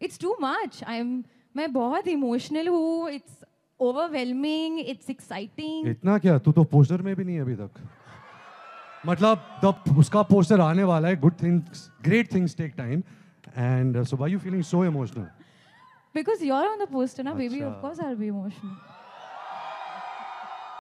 it's too much. I'm मैं बहुत emotional हूँ इट्स ओवरवेलमिंग इट्स एक्साइटिंग इतना क्या तू तो पोस्टर में भी नहीं है अभी तक मतलब द उसका पोस्टर आने वाला है good things great things take time and so why you feeling so emotional because you are on the poster ना baby of course I will be emotional